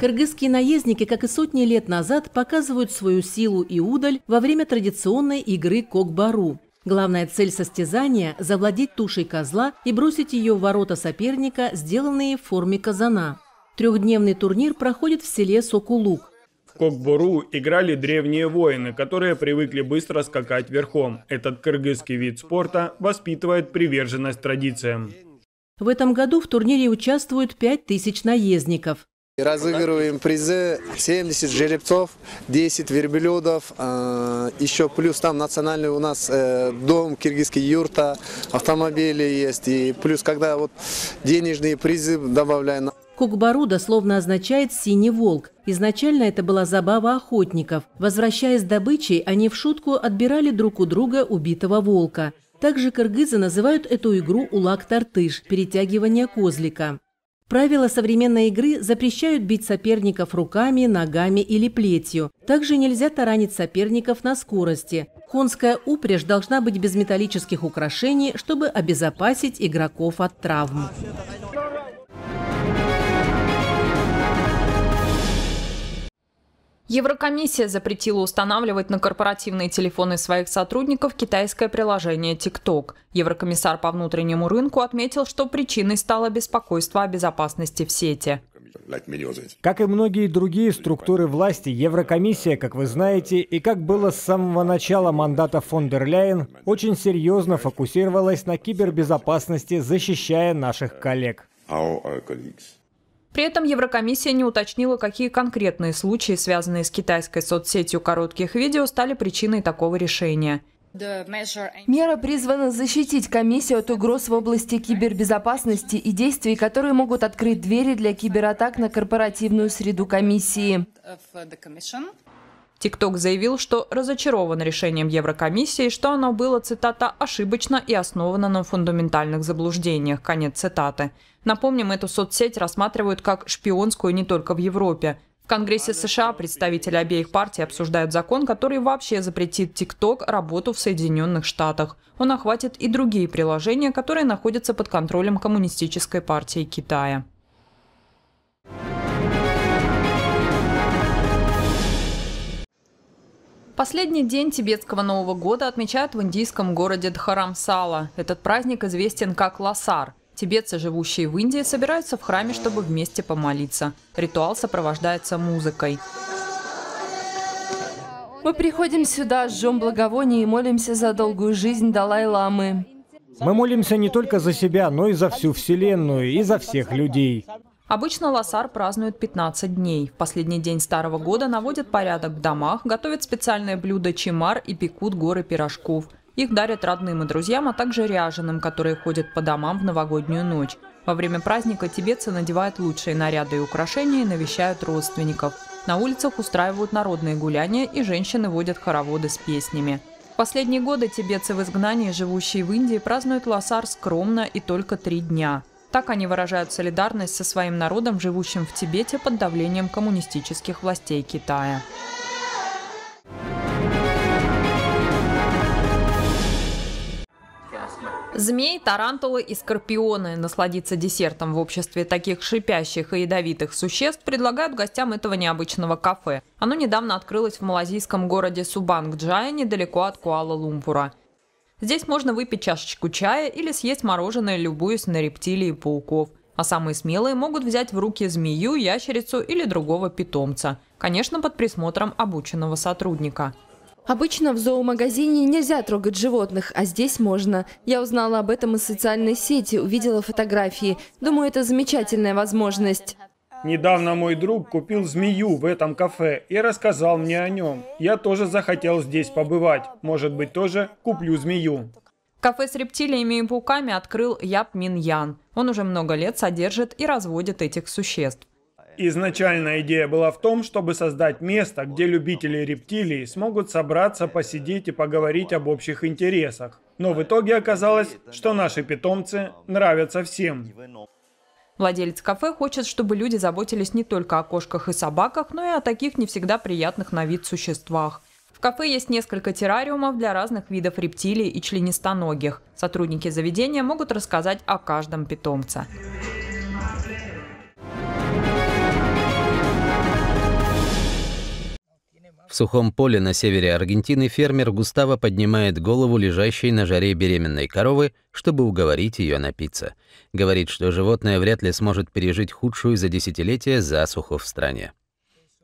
Кыргызские наездники, как и сотни лет назад, показывают свою силу и удаль во время традиционной игры кокбару. Главная цель состязания – завладеть тушей козла и бросить ее в ворота соперника, сделанные в форме казана. Трехдневный турнир проходит в селе Сокулук. В кокбару играли древние воины, которые привыкли быстро скакать верхом. Этот кыргызский вид спорта воспитывает приверженность традициям. В этом году в турнире участвуют 5000 наездников. Разыгрываем призы 70 жеребцов, 10 верблюдов, а, еще плюс там национальный у нас э, дом, киргизский юрта, автомобили есть. И плюс когда вот денежные призы добавляем. Кукбару дословно означает «синий волк». Изначально это была забава охотников. Возвращаясь с добычей, они в шутку отбирали друг у друга убитого волка. Также кыргызы называют эту игру «улак-тартыш» – перетягивание козлика. Правила современной игры запрещают бить соперников руками, ногами или плетью. Также нельзя таранить соперников на скорости. Конская упряжь должна быть без металлических украшений, чтобы обезопасить игроков от травм. Еврокомиссия запретила устанавливать на корпоративные телефоны своих сотрудников китайское приложение TikTok. Еврокомиссар по внутреннему рынку отметил, что причиной стало беспокойство о безопасности в сети. Как и многие другие структуры власти, Еврокомиссия, как вы знаете, и как было с самого начала мандата фон дер Ляйен, очень серьезно фокусировалась на кибербезопасности, защищая наших коллег. При этом Еврокомиссия не уточнила, какие конкретные случаи, связанные с китайской соцсетью коротких видео, стали причиной такого решения. Мера призвана защитить комиссию от угроз в области кибербезопасности и действий, которые могут открыть двери для кибератак на корпоративную среду комиссии. TikTok заявил, что разочарован решением Еврокомиссии, что оно было, цитата, «ошибочно и основано на фундаментальных заблуждениях», конец цитаты. Напомним, эту соцсеть рассматривают как шпионскую не только в Европе. В Конгрессе США представители обеих партий обсуждают закон, который вообще запретит TikTok работу в Соединенных Штатах. Он охватит и другие приложения, которые находятся под контролем Коммунистической партии Китая. Последний день тибетского Нового года отмечают в индийском городе Дхарамсала. Этот праздник известен как Ласар. Тибетцы, живущие в Индии, собираются в храме, чтобы вместе помолиться. Ритуал сопровождается музыкой. Мы приходим сюда, жжем благовоние и молимся за долгую жизнь Далай-ламы. Мы молимся не только за себя, но и за всю Вселенную, и за всех людей. Обычно лосар празднуют 15 дней. В последний день Старого года наводят порядок в домах, готовят специальное блюдо чимар и пекут горы пирожков. Их дарят родным и друзьям, а также ряженым, которые ходят по домам в новогоднюю ночь. Во время праздника тибетцы надевают лучшие наряды и украшения и навещают родственников. На улицах устраивают народные гуляния и женщины водят хороводы с песнями. В последние годы тибетцы в изгнании, живущие в Индии, празднуют лосар скромно и только три дня – так они выражают солидарность со своим народом, живущим в Тибете под давлением коммунистических властей Китая. Змеи, тарантулы и скорпионы. Насладиться десертом в обществе таких шипящих и ядовитых существ предлагают гостям этого необычного кафе. Оно недавно открылось в малазийском городе Субанг-Джая недалеко от Куала-Лумпура. Здесь можно выпить чашечку чая или съесть мороженое, любуясь на рептилии и пауков. А самые смелые могут взять в руки змею, ящерицу или другого питомца. Конечно, под присмотром обученного сотрудника. Обычно в зоомагазине нельзя трогать животных, а здесь можно. Я узнала об этом из социальной сети, увидела фотографии. Думаю, это замечательная возможность. Недавно мой друг купил змею в этом кафе и рассказал мне о нем. Я тоже захотел здесь побывать. Может быть, тоже куплю змею. Кафе с рептилиями и пауками открыл Яп Мин Ян. Он уже много лет содержит и разводит этих существ. Изначальная идея была в том, чтобы создать место, где любители рептилий смогут собраться, посидеть и поговорить об общих интересах. Но в итоге оказалось, что наши питомцы нравятся всем. Владелец кафе хочет, чтобы люди заботились не только о кошках и собаках, но и о таких не всегда приятных на вид существах. В кафе есть несколько террариумов для разных видов рептилий и членистоногих. Сотрудники заведения могут рассказать о каждом питомце. В сухом поле на севере Аргентины фермер Густаво поднимает голову лежащей на жаре беременной коровы, чтобы уговорить ее напиться. Говорит, что животное вряд ли сможет пережить худшую за десятилетие засуху в стране.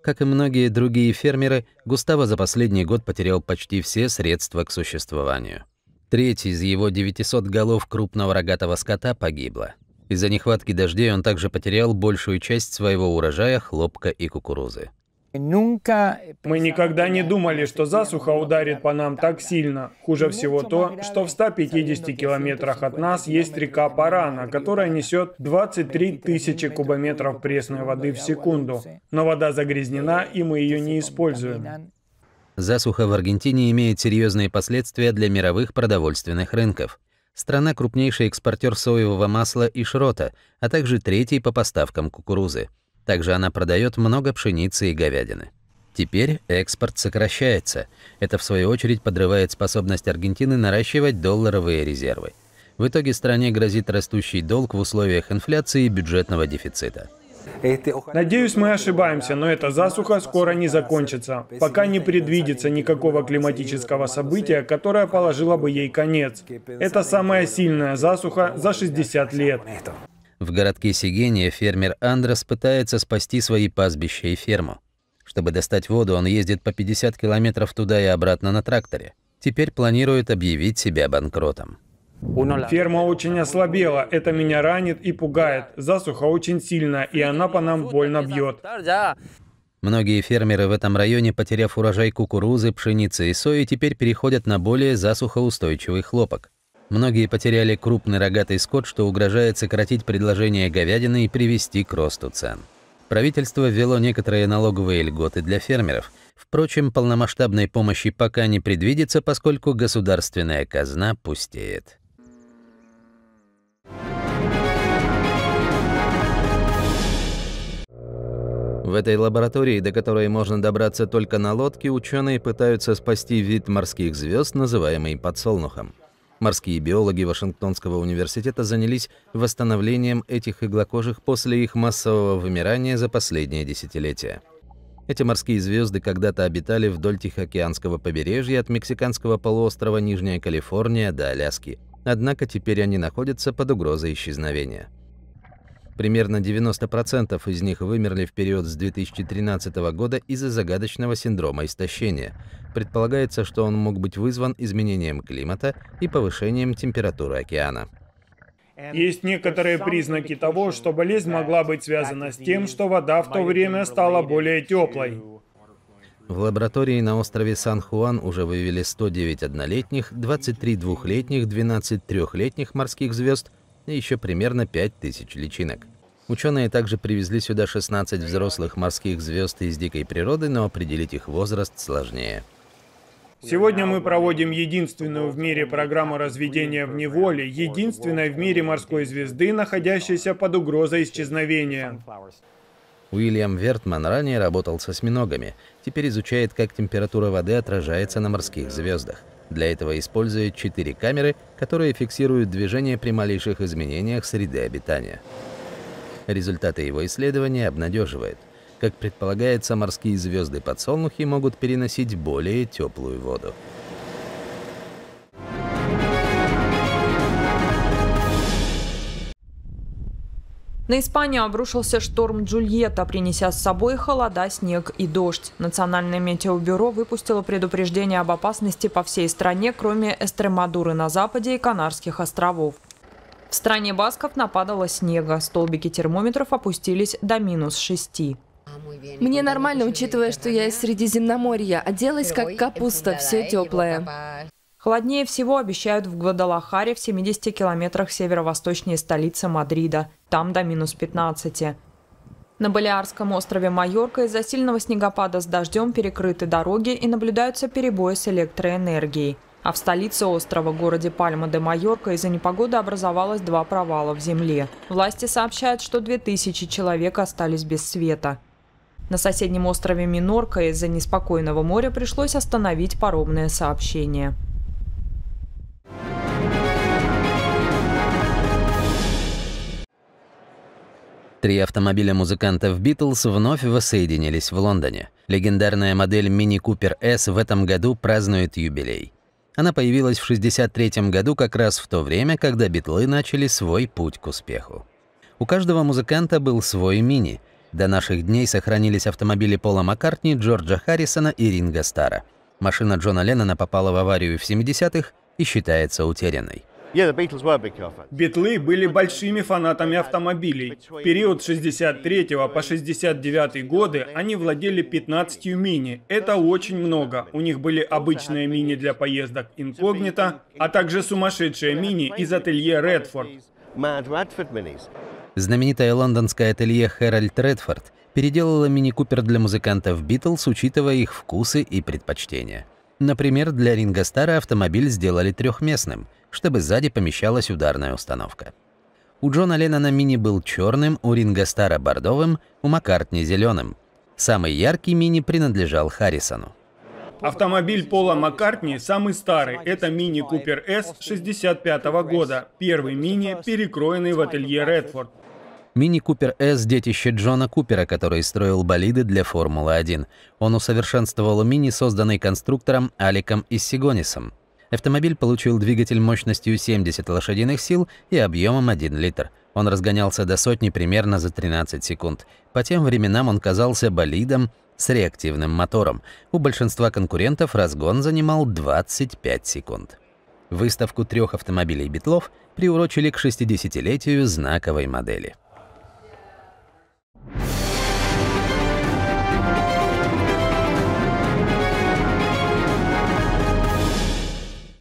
Как и многие другие фермеры, Густаво за последний год потерял почти все средства к существованию. Треть из его 900 голов крупного рогатого скота погибла. Из-за нехватки дождей он также потерял большую часть своего урожая хлопка и кукурузы. Э, мы никогда не думали, что засуха ударит по нам так сильно. Хуже всего то, что в 150 километрах от нас есть река Парана, которая несет 23 тысячи кубометров пресной воды в секунду. Но вода загрязнена, э, и мы ее не используем. Засуха в Аргентине имеет серьезные последствия для мировых продовольственных рынков. Страна – крупнейший экспортер соевого масла и шрота, а также третий по поставкам кукурузы – также она продает много пшеницы и говядины. Теперь экспорт сокращается. Это, в свою очередь, подрывает способность Аргентины наращивать долларовые резервы. В итоге стране грозит растущий долг в условиях инфляции и бюджетного дефицита. Надеюсь, мы ошибаемся, но эта засуха скоро не закончится, пока не предвидится никакого климатического события, которое положило бы ей конец. Это самая сильная засуха за 60 лет. В городке Сигения фермер Андрос пытается спасти свои пастбища и ферму. Чтобы достать воду, он ездит по 50 километров туда и обратно на тракторе. Теперь планирует объявить себя банкротом. Ферма очень ослабела, это меня ранит и пугает. Засуха очень сильная, и она по нам больно бьет. Многие фермеры в этом районе, потеряв урожай кукурузы, пшеницы и сои, теперь переходят на более засухоустойчивый хлопок. Многие потеряли крупный рогатый скот, что угрожает сократить предложение говядины и привести к росту цен. Правительство ввело некоторые налоговые льготы для фермеров. Впрочем, полномасштабной помощи пока не предвидится, поскольку государственная казна пустеет. В этой лаборатории, до которой можно добраться только на лодке, ученые пытаются спасти вид морских звезд, называемый подсолнухом. Морские биологи Вашингтонского университета занялись восстановлением этих иглокожих после их массового вымирания за последнее десятилетие. Эти морские звезды когда-то обитали вдоль Тихоокеанского побережья от Мексиканского полуострова Нижняя Калифорния до Аляски. Однако теперь они находятся под угрозой исчезновения. Примерно 90% из них вымерли в период с 2013 года из-за загадочного синдрома истощения. Предполагается, что он мог быть вызван изменением климата и повышением температуры океана. Есть некоторые признаки того, что болезнь могла быть связана с тем, что вода в то время стала более теплой. В лаборатории на острове Сан-Хуан уже вывели 109 однолетних, 23 двухлетних, 12 трехлетних морских звезд – и еще примерно 5000 личинок. Ученые также привезли сюда 16 взрослых морских звезд из дикой природы, но определить их возраст сложнее. Сегодня мы проводим единственную в мире программу разведения в неволе, единственной в мире морской звезды, находящейся под угрозой исчезновения. Уильям Вертман ранее работал с осьминогами, теперь изучает, как температура воды отражается на морских звездах. Для этого использует четыре камеры, которые фиксируют движение при малейших изменениях среды обитания. Результаты его исследования обнадеживают. Как предполагается, морские звезды подсолнухи могут переносить более теплую воду. На Испанию обрушился шторм Джульетта, принеся с собой холода, снег и дождь. Национальное метеобюро выпустило предупреждение об опасности по всей стране, кроме Эстремадуры на западе и Канарских островов. В стране басков нападало снега, столбики термометров опустились до минус шести. Мне нормально, учитывая, что я из Средиземноморья. Оделась а как капуста, все теплое. Холоднее всего обещают в Гвадалахаре в 70 километрах северо-восточнее столицы Мадрида. Там до минус 15. На Балиарском острове Майорка из-за сильного снегопада с дождем перекрыты дороги и наблюдаются перебои с электроэнергией. А в столице острова, городе Пальма-де-Майорка, из-за непогоды образовалось два провала в земле. Власти сообщают, что 2000 человек остались без света. На соседнем острове Минорка из-за неспокойного моря пришлось остановить паромное сообщение. Три автомобиля музыкантов «Битлз» вновь воссоединились в Лондоне. Легендарная модель Mini Cooper S в этом году празднует юбилей. Она появилась в 1963 году как раз в то время, когда «Битлы» начали свой путь к успеху. У каждого музыканта был свой мини. До наших дней сохранились автомобили Пола Маккартни, Джорджа Харрисона и Ринга Стара. Машина Джона Леннона попала в аварию в 70-х и считается утерянной. Битлы были большими фанатами автомобилей. В период с 63 по 69 годы они владели 15 мини. Это очень много. У них были обычные мини для поездок инкогнито, а также сумасшедшие мини из ателье Редфорд. Знаменитое лондонское ателье Хэральд Редфорд переделало мини-купер для музыкантов Битлз, учитывая их вкусы и предпочтения. Например, для Ринга Стара автомобиль сделали трехместным – чтобы сзади помещалась ударная установка. У Джона Леннона мини был черным, у Ринга Стара бордовым, у Маккартни зеленым. Самый яркий мини принадлежал Харрисону. Автомобиль Пола Маккартни самый старый. Это мини Купер С 65 -го года. Первый мини, перекроенный в ателье Редфорд. Мини Купер С – детище Джона Купера, который строил болиды для Формулы-1. Он усовершенствовал мини, созданный конструктором Аликом Иссигонисом. Автомобиль получил двигатель мощностью 70 лошадиных сил и объемом 1 литр. Он разгонялся до сотни примерно за 13 секунд. По тем временам он казался болидом с реактивным мотором. У большинства конкурентов разгон занимал 25 секунд. Выставку трех автомобилей «Битлов» приурочили к 60-летию знаковой модели.